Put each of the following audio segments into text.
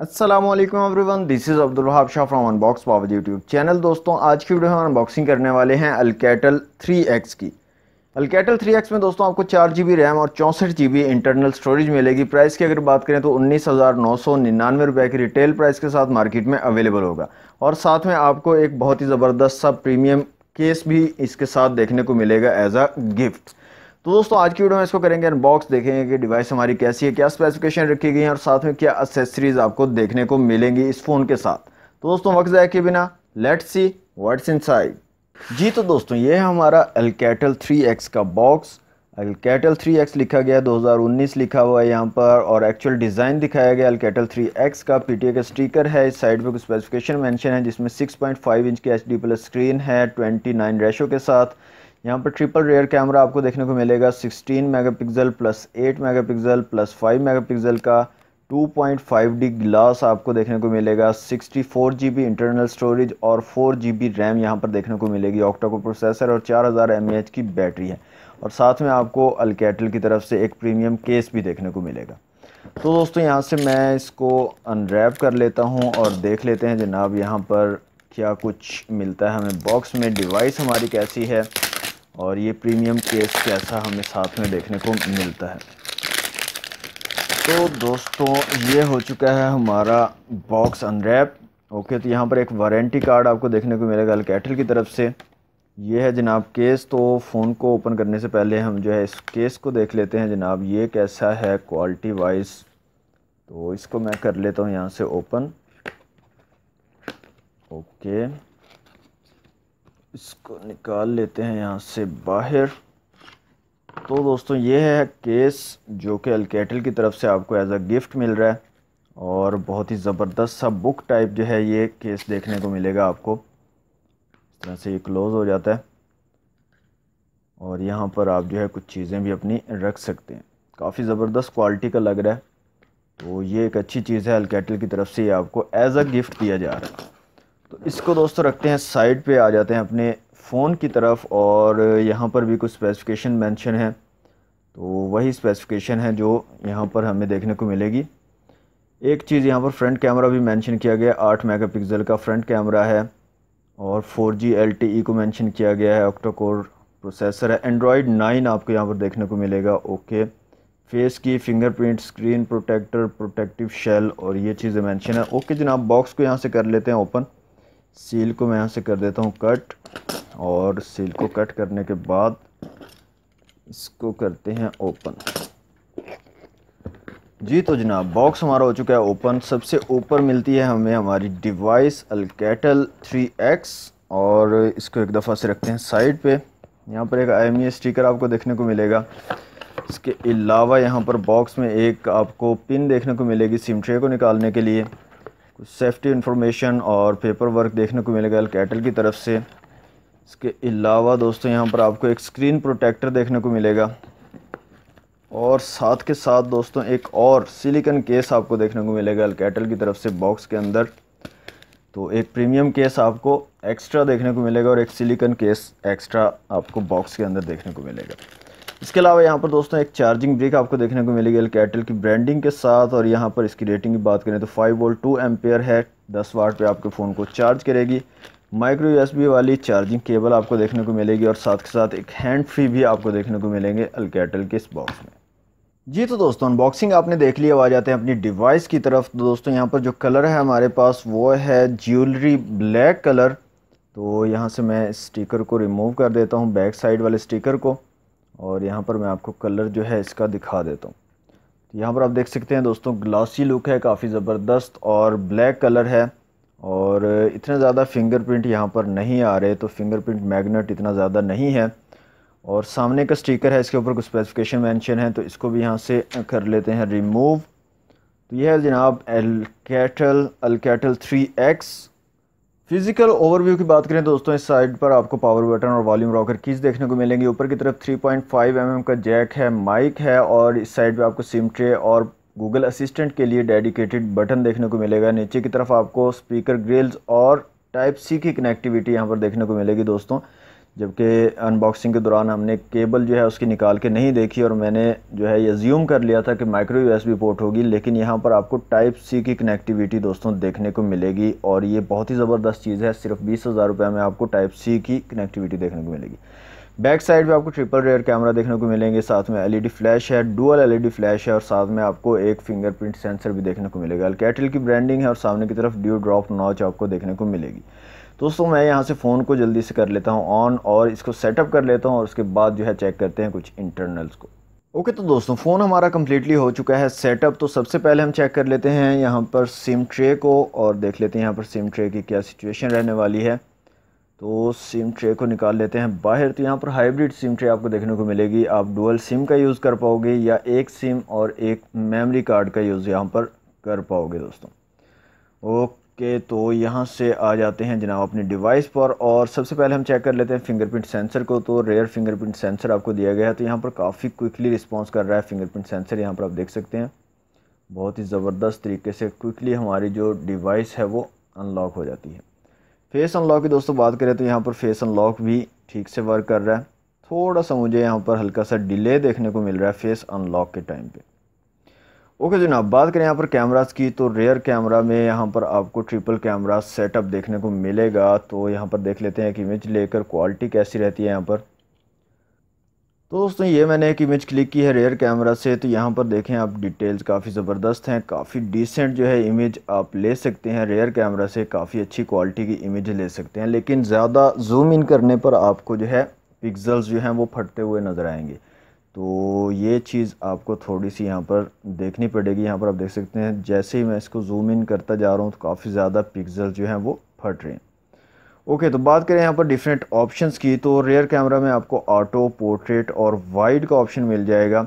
Aslam everyone this is Abdul Wahab Shah from Unbox Power YouTube channel दोस्तों आज की वीडियो में अनबॉक्सिंग करने वाले हैं अलकेटल 3x की अलकेटल 3x में दोस्तों आपको चार जी बी रैम और चौंसठ जी बी इंटरनल स्टोरेज मिलेगी प्राइस की अगर बात करें तो उन्नीस हज़ार नौ सौ निन्यानवे रुपये की रिटेल प्राइस के साथ मार्केट में अवेलेबल होगा और साथ में आपको एक बहुत ही ज़बरदस्त सा प्रीमियम केस भी इसके साथ देखने को मिलेगा एज आ गिफ्ट तो दोस्तों आज की वीडियो में इसको करेंगे अनबॉक्स देखेंगे कि डिवाइस हमारी कैसी है क्या स्पेसिफिकेशन रखी गई है और साथ में क्या एसेसरीज आपको देखने को मिलेंगी इस फ़ोन के साथ तो दोस्तों वक्त जाए के बिना लेट सी व्हाट्स इनसाइड जी तो दोस्तों ये है हमारा एलकेटल 3x का बॉक्स एलकेटल एक्स लिखा गया 2019 लिखा हुआ है यहाँ पर और एक्चुअल डिज़ाइन दिखाया गया एलकेटल एक्स का पीटीए का स्टीकर है इस साइड पर कुछ स्पेसिफिकेशन मैंशन है जिसमें सिक्स इंच की एच प्लस स्क्रीन है ट्वेंटी रेशो के साथ यहाँ पर ट्रिपल रेयर कैमरा आपको देखने को मिलेगा 16 megapixel plus 8 megapixel plus 5 megapixel का 2.5D ग्लास आपको देखने को मिलेगा जी बी इंटरनल स्टोरेज और जी बी रैम यहाँ पर देखने को मिलेगी ऑक्टा को प्रोसेसर और 4000 हज़ार की बैटरी है और साथ में आपको अलकेटल की तरफ से एक प्रीमियम केस भी देखने को मिलेगा तो दोस्तों यहाँ से मैं इसको अनरैप कर लेता हूँ और देख लेते हैं जनाब यहाँ पर क्या कुछ मिलता है हमें बॉक्स में डिवाइस हमारी कैसी है और ये प्रीमियम केस कैसा हमें साथ में देखने को मिलता है तो दोस्तों ये हो चुका है हमारा बॉक्स अनरैप ओके तो यहाँ पर एक वारंटी कार्ड आपको देखने को मिलेगा अलकेटल की तरफ से ये है जनाब केस तो फ़ोन को ओपन करने से पहले हम जो है इस केस को देख लेते हैं जनाब ये कैसा है क्वालिटी वाइज तो इसको मैं कर लेता हूँ यहाँ से ओपन ओके इसको निकाल लेते हैं यहाँ से बाहर तो दोस्तों ये है केस जो कि अल्केटल की तरफ से आपको एज अ गिफ्ट मिल रहा है और बहुत ही ज़बरदस्त सा बुक टाइप जो है ये केस देखने को मिलेगा आपको इस तरह से ये क्लोज़ हो जाता है और यहाँ पर आप जो है कुछ चीज़ें भी अपनी रख सकते हैं काफ़ी ज़बरदस्त क्वालिटी का लग रहा है तो ये एक अच्छी चीज़ है अल्केटल की तरफ से ये आपको एज़ अ गिफ्ट दिया जा रहा है तो इसको दोस्तों रखते हैं साइड पे आ जाते हैं अपने फ़ोन की तरफ और यहाँ पर भी कुछ स्पेसिफिकेशन मेंशन है तो वही स्पेसिफिकेशन है जो यहाँ पर हमें देखने को मिलेगी एक चीज़ यहाँ पर फ्रंट कैमरा भी मेंशन किया गया आठ मेगापिक्सल का फ्रंट कैमरा है और 4G LTE को मेंशन किया गया है ऑक्टोकोर कोर प्रोसेसर है एंड्रॉयड नाइन आपको यहाँ पर देखने को मिलेगा ओके फेस की fingerprint screen protector protective shell और ये चीज़ें मेंशन है ओके जनाब बॉक्स को यहाँ से कर लेते हैं ओपन सील को मैं यहाँ से कर देता हूँ कट और सील को कट करने के बाद इसको करते हैं ओपन जी तो जनाब बॉक्स हमारा हो चुका है ओपन सबसे ऊपर मिलती है हमें हमारी डिवाइस अलकेटल 3x और इसको एक दफ़ा से रखते हैं साइड पे यहाँ पर एक आई स्टिकर आपको देखने को मिलेगा इसके अलावा यहाँ पर बॉक्स में एक आपको पिन देखने को मिलेगी सिम ट्रे को निकालने के लिए कुछ सेफ्टी इन्फॉर्मेशन और पेपर वर्क देखने को मिलेगा कैटल की तरफ से इसके अलावा दोस्तों यहाँ पर आपको एक स्क्रीन प्रोटेक्टर देखने को मिलेगा और साथ के साथ दोस्तों एक और सिलिकन केस आपको देखने को मिलेगा कैटल की तरफ से बॉक्स के अंदर तो एक प्रीमियम केस आपको एक्स्ट्रा देखने को मिलेगा और एक सिलिकन केस एक्स्ट्रा आपको बॉक्स के अंदर देखने को मिलेगा इसके अलावा यहाँ पर दोस्तों एक चार्जिंग ब्रेक आपको देखने को मिलेगी एल कैटल की ब्रांडिंग के साथ और यहाँ पर इसकी रेटिंग की बात करें तो फाइव वोल्ट टू एम्पेयर है दस वाट पे आपके फ़ोन को चार्ज करेगी माइक्रो यूएसबी वाली चार्जिंग केबल आपको देखने को मिलेगी और साथ के साथ एक हैंड फ्री भी आपको देखने को मिलेंगे अलकैटल के इस बॉक्स में जी तो दोस्तों अनबॉक्सिंग आपने देख लिया आ जाते हैं अपनी डिवाइस की तरफ तो दोस्तों यहाँ पर जो कलर है हमारे पास वो है ज्वेलरी ब्लैक कलर तो यहाँ से मैं स्टिकर को रिमूव कर देता हूँ बैक साइड वाले स्टिकर को और यहाँ पर मैं आपको कलर जो है इसका दिखा देता हूँ तो यहाँ पर आप देख सकते हैं दोस्तों ग्लासी लुक है काफ़ी ज़बरदस्त और ब्लैक कलर है और इतने ज़्यादा फिंगरप्रिंट यहाँ पर नहीं आ रहे तो फिंगरप्रिंट मैग्नेट इतना ज़्यादा नहीं है और सामने का स्टिकर है इसके ऊपर कुछ स्पेसिफिकेशन मेंशन है तो इसको भी यहाँ से कर लेते हैं रिमूव तो यह है जनाब Alcatel Alcatel three X physical overview की बात करें दोस्तों इस साइड पर आपको पावर बटन और वॉल्यूम रॉकर कीज देखने को मिलेंगी ऊपर की तरफ 3.5 पॉइंट mm का जैक है माइक है और इस साइड पे आपको सिम ट्रे और गूगल असिस्टेंट के लिए डेडिकेटेड बटन देखने को मिलेगा नीचे की तरफ आपको स्पीकर ग्रिल्स और टाइप सी की कनेक्टिविटी यहाँ पर देखने को मिलेगी दोस्तों जबकि अनबॉक्सिंग के दौरान हमने केबल जो है उसकी निकाल के नहीं देखी और मैंने जो है ये ज्यूम कर लिया था कि माइक्रो यूएसबी पोर्ट होगी लेकिन यहाँ पर आपको टाइप सी की कनेक्टिविटी दोस्तों देखने को मिलेगी और ये बहुत ही ज़बरदस्त चीज़ है सिर्फ बीस हज़ार रुपये में आपको टाइप सी की कनेक्टिविटी देखने को मिलेगी बैक साइड में आपको ट्रिपल रेयर कैमरा देखने को मिलेंगे साथ में एलईडी फ्लैश e है डुअल एलईडी फ्लैश है और साथ में आपको एक फिंगरप्रिंट सेंसर भी देखने को मिलेगा कैटल की ब्रांडिंग है और सामने की तरफ ड्यू ड्रॉप नॉच आपको देखने को मिलेगी दोस्तों मैं यहाँ से फ़ोन को जल्दी से कर लेता हूँ ऑन और इसको सेटअप कर लेता हूँ और उसके बाद जो है चेक करते हैं कुछ इंटरनल्स को ओके okay, तो दोस्तों फ़ोन हमारा कम्प्लीटली हो चुका है सेटअप तो सबसे पहले हम चेक कर लेते हैं यहाँ पर सिम ट्रे को और देख लेते हैं यहाँ पर सिम ट्रे की क्या सिचुएशन रहने वाली है तो सिम ट्रे को निकाल लेते हैं बाहर तो यहाँ पर हाइब्रिड सिम ट्रे आपको देखने को मिलेगी आप डुअल सिम का यूज़ कर पाओगे या एक सिम और एक मेमोरी कार्ड का यूज़ यहाँ पर कर पाओगे दोस्तों ओके के तो यहाँ से आ जाते हैं जनाब अपनी डिवाइस पर और सबसे पहले हम चेक कर लेते हैं फिंगरप्रिंट सेंसर को तो रेयर फिंगरप्रिंट सेंसर आपको दिया गया है तो यहाँ पर काफ़ी क्विकली रिस्पॉन्स कर रहा है फिंगरप्रिंट सेंसर यहाँ पर आप देख सकते हैं बहुत ही ज़बरदस्त तरीके से क्विकली हमारी जो डिवाइस है वो अनलॉक हो जाती है फेस अनलॉक की दोस्तों बात करें तो यहाँ पर फेस अनलॉक भी ठीक से वर्क कर रहा है थोड़ा सा मुझे यहाँ पर हल्का सा डिले देखने को मिल रहा है फेस अनलॉक के टाइम पर ओके जनाब बात करें यहाँ पर कैमरास की तो रेयर कैमरा में यहाँ पर आपको ट्रिपल कैमरा सेटअप देखने को मिलेगा तो यहाँ पर देख लेते हैं कि इमेज लेकर क्वालिटी कैसी रहती है यहाँ पर तो दोस्तों ये मैंने एक इमेज क्लिक की है रेयर कैमरा से तो यहाँ पर देखें आप डिटेल्स काफ़ी ज़बरदस्त हैं काफ़ी डिसेंट जो है इमेज आप ले सकते हैं रेयर कैमरा से काफ़ी अच्छी क्वालिटी की इमेज ले सकते हैं लेकिन ज़्यादा जूम इन करने पर आपको जो है पिक्सल्स जो हैं वो फटते हुए नज़र आएंगे तो ये चीज़ आपको थोड़ी सी यहाँ पर देखनी पड़ेगी यहाँ पर आप देख सकते हैं जैसे ही मैं इसको जूम इन करता जा रहा हूँ तो काफ़ी ज़्यादा पिक्सल जो हैं वो फट रहे हैं ओके तो बात करें यहाँ पर डिफरेंट ऑप्शंस की तो रेयर कैमरा में आपको ऑटो पोर्ट्रेट और वाइड का ऑप्शन मिल जाएगा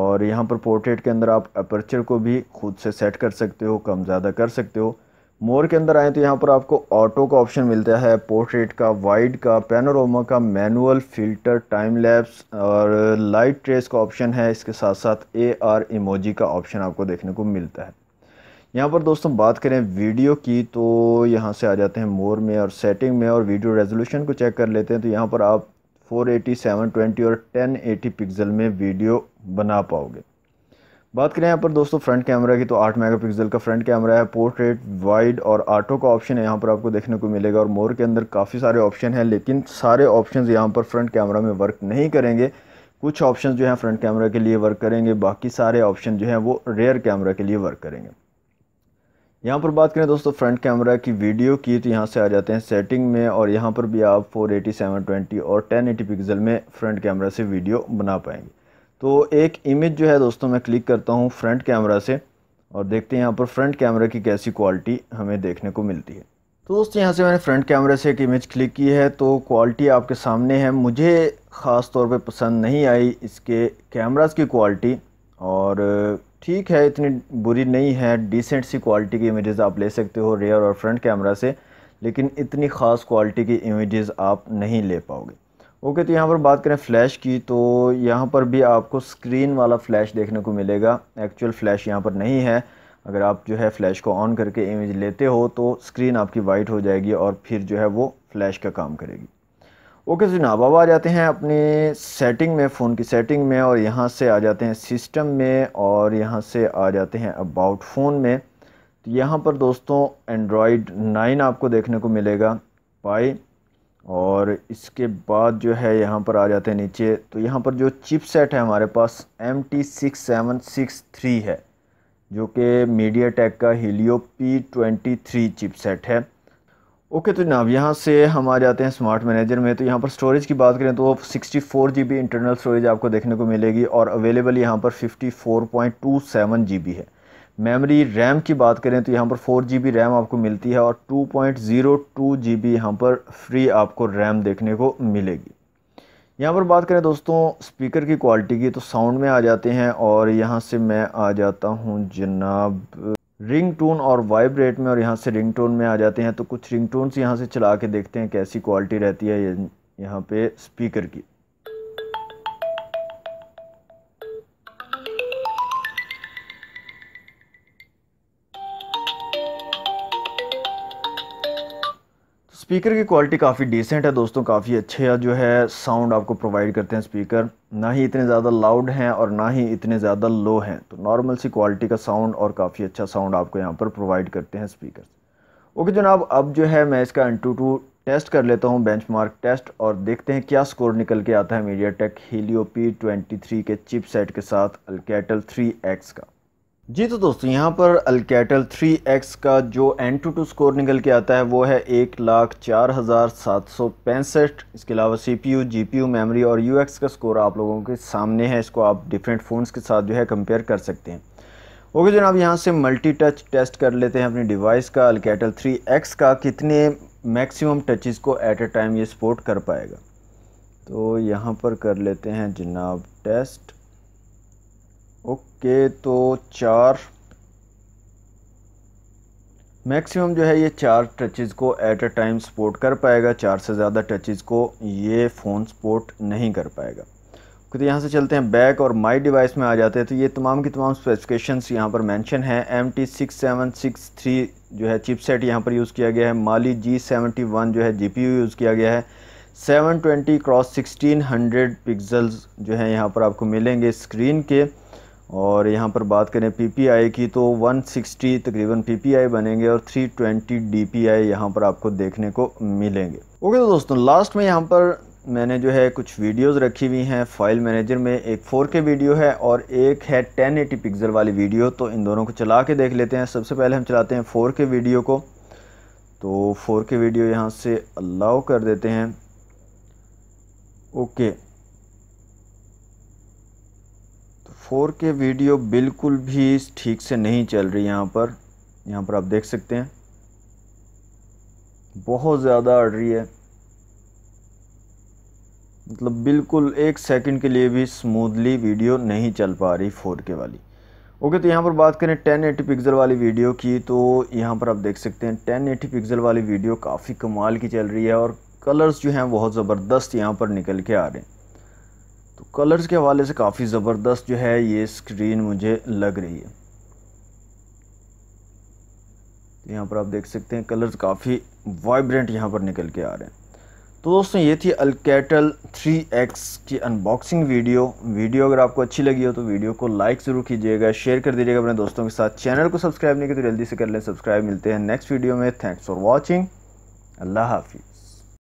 और यहाँ पर पोर्ट्रेट के अंदर आप अपर्चर को भी खुद से सेट कर सकते हो कम ज़्यादा कर सकते हो मोर के अंदर आए तो यहाँ पर आपको ऑटो का ऑप्शन मिलता है पोर्ट्रेट का वाइड का पेनोरोमा का मैनुअल फिल्टर टाइम लैप्स और लाइट ट्रेस का ऑप्शन है इसके साथ साथ ए आर इमोजी का ऑप्शन आपको देखने को मिलता है यहाँ पर दोस्तों बात करें वीडियो की तो यहाँ से आ जाते हैं मोर में और सेटिंग में और वीडियो रेजोल्यूशन को चेक कर लेते हैं तो यहाँ पर आप फोर एटी और टेन एटी में वीडियो बना पाओगे बात करें यहाँ पर दोस्तों फ्रंट कैमरा की तो 8 मेगापिक्सल का फ्रंट कैमरा है पोर्ट्रेट वाइड और आटो का ऑप्शन यहाँ पर आपको देखने को मिलेगा और मोर के अंदर काफ़ी सारे ऑप्शन हैं लेकिन सारे ऑप्शन यहाँ पर फ्रंट कैमरा में वर्क नहीं करेंगे कुछ ऑप्शन जो हैं फ्रंट कैमरा के लिए वर्क करेंगे बाकी सारे ऑप्शन जो हैं वो रेयर कैमरा के लिए वर्क करेंगे यहाँ पर बात करें दोस्तों फ्रंट कैमरा की वीडियो की तो यहाँ से आ जाते हैं सेटिंग में और यहाँ पर भी आप फोर 720 और टेन पिक्सल में फ्रंट कैमरा से वीडियो बना पाएंगे तो एक इमेज जो है दोस्तों मैं क्लिक करता हूँ फ्रंट कैमरा से और देखते हैं यहाँ पर फ्रंट कैमरा की कैसी क्वालिटी हमें देखने को मिलती है तो दोस्तों यहाँ से मैंने फ्रंट कैमरे से एक इमेज क्लिक की है तो क्वालिटी आपके सामने है मुझे ख़ास तौर पे पसंद नहीं आई इसके कैमराज़ की क्वालिटी और ठीक है इतनी बुरी नहीं है डिसेंट सी क्वालिटी की इमेजेस आप ले सकते हो रेयर और फ्रंट कैमरा से लेकिन इतनी ख़ास क्वालिटी की इमेजेस आप नहीं ले पाओगे ओके तो यहाँ पर बात करें फ़्लैश की तो यहाँ पर भी आपको स्क्रीन वाला फ़्लैश देखने को मिलेगा एक्चुअल फ़्लैश यहाँ पर नहीं है अगर आप जो है फ़्लैश को ऑन करके इमेज लेते हो तो स्क्रीन आपकी वाइट हो जाएगी और फिर जो है वो फ़्लैश का काम करेगी ओके तो जनाब अब आ जाते हैं अपने सेटिंग में फ़ोन की सेटिंग में और यहाँ से आ जाते हैं सिस्टम में और यहाँ से आ जाते हैं अबाउट फ़ोन में तो यहाँ पर दोस्तों एंड्रॉयड नाइन आपको देखने को मिलेगा पाई और इसके बाद जो है यहाँ पर आ जाते हैं नीचे तो यहाँ पर जो चिप सेट है हमारे पास M T six seven six three है जो कि मीडिया टेक का Helio P twenty three chip set है ओके तो जनाब यहाँ से हम आ जाते हैं स्मार्ट मैनेजर में तो यहाँ पर स्टोरेज की बात करें तो sixty four G B internal storage आपको देखने को मिलेगी और अवेलेबल यहाँ पर fifty four point two seven G B है मेमोरी रैम की बात करें तो यहाँ पर फोर जी बी रैम आपको मिलती है और two point zero two G B यहाँ पर फ्री आपको रैम देखने को मिलेगी यहाँ पर बात करें दोस्तों स्पीकर की क्वालिटी की तो साउंड में आ जाते हैं और यहाँ से मैं आ जाता हूँ जनाब रिंग टोन और वाइब्रेट में और यहाँ से रिंग टोन में आ जाते हैं तो कुछ रिंग टोन्स यहाँ से चला के देखते हैं कैसी क्वालिटी रहती है यहाँ पे स्पीकर की स्पीकर की क्वालिटी काफ़ी डिसेंट है दोस्तों काफ़ी अच्छे जो है साउंड आपको प्रोवाइड करते हैं स्पीकर ना ही इतने ज़्यादा लाउड हैं और ना ही इतने ज़्यादा लो हैं तो नॉर्मल सी क्वालिटी का साउंड और काफ़ी अच्छा साउंड आपको यहाँ पर प्रोवाइड करते हैं स्पीकर ओके जनाब अब जो है मैं इसका एन टू टेस्ट कर लेता हूँ बेंच टेस्ट और देखते हैं क्या स्कोर निकल के आता है MediaTek Helio P twenty three के चिप के साथ अल्केटल थ्री एक्स का जी तो दोस्तों यहाँ पर अल्केटल थ्री एक्स का जो एन टू टू स्कोर निकल के आता है वो है एक लाख चार हज़ार सात सौ पैंसठ इसके अलावा C P U G P U memory और यू एक्स का स्कोर आप लोगों के सामने है इसको आप डिफरेंट फ़ोन्स के साथ जो है कंपेयर कर सकते हैं ओके जनाब यहाँ से मल्टी टच टेस्ट कर लेते हैं अपनी डिवाइस का अल्केटल थ्री एक्स का कितने मैक्सिमम टचेस को एट ए टाइम ये सपोर्ट कर पाएगा तो यहाँ पर कर लेते हैं जनाब टेस्ट ओके तो चार मैक्सिमम जो है ये चार टचेस को एट अ टाइम सपोर्ट कर पाएगा चार से ज़्यादा टचेस को ये फ़ोन सपोर्ट नहीं कर पाएगा क्योंकि तो यहाँ से चलते हैं बैक और माई डिवाइस में आ जाते हैं तो ये तमाम की तमाम स्पेसिफिकेशंस यहाँ पर मेंशन है M T six seven six three जो है चिपसेट यहाँ पर यूज़ किया गया है माली जी सेवेंटी वन जो है जी पी यू यूज़ किया गया है seven twenty cross sixteen hundred pixels जो है यहाँ पर आपको मिलेंगे स्क्रीन के और यहाँ पर बात करें पीपीआई की तो 160 तकरीबन पीपीआई बनेंगे और 320 डीपीआई यहाँ पर आपको देखने को मिलेंगे ओके तो दोस्तों लास्ट में यहाँ पर मैंने जो है कुछ वीडियोस रखी हुई हैं फाइल मैनेजर में एक 4K वीडियो है और एक है 1080 पिक्सल वाली वीडियो तो इन दोनों को चला के देख लेते हैं सबसे पहले हम चलाते हैं 4K वीडियो को तो 4K वीडियो यहाँ से अलाउ कर देते हैं ओके फोर के वीडियो बिल्कुल भी ठीक से नहीं चल रही यहाँ पर यहाँ पर आप देख सकते हैं बहुत ज़्यादा अड़ रही है मतलब बिल्कुल एक सेकंड के लिए भी स्मूथली वीडियो नहीं चल पा रही फोर के वाली ओके तो यहाँ पर बात करें 1080 पिक्सल वाली वीडियो की तो यहाँ पर आप देख सकते हैं 1080 पिक्सल वाली वीडियो काफ़ी कमाल की चल रही है और कलर्स जो हैं बहुत ज़बरदस्त यहाँ पर निकल के आ रहे हैं कलर्स के हवाले से काफ़ी ज़बरदस्त जो है ये स्क्रीन मुझे लग रही है तो यहाँ पर आप देख सकते हैं कलर्स काफ़ी वाइब्रेंट यहाँ पर निकल के आ रहे हैं तो दोस्तों ये थी अलकेटल 3x की अनबॉक्सिंग वीडियो वीडियो अगर आपको अच्छी लगी हो तो वीडियो को लाइक ज़रूर कीजिएगा शेयर कर दीजिएगा अपने दोस्तों के साथ चैनल को सब्सक्राइब नहीं किया तो जल्दी से कर लें सब्सक्राइब मिलते हैं नेक्स्ट वीडियो में थैंक्स फॉर वॉचिंग अल्लाह हाफिज़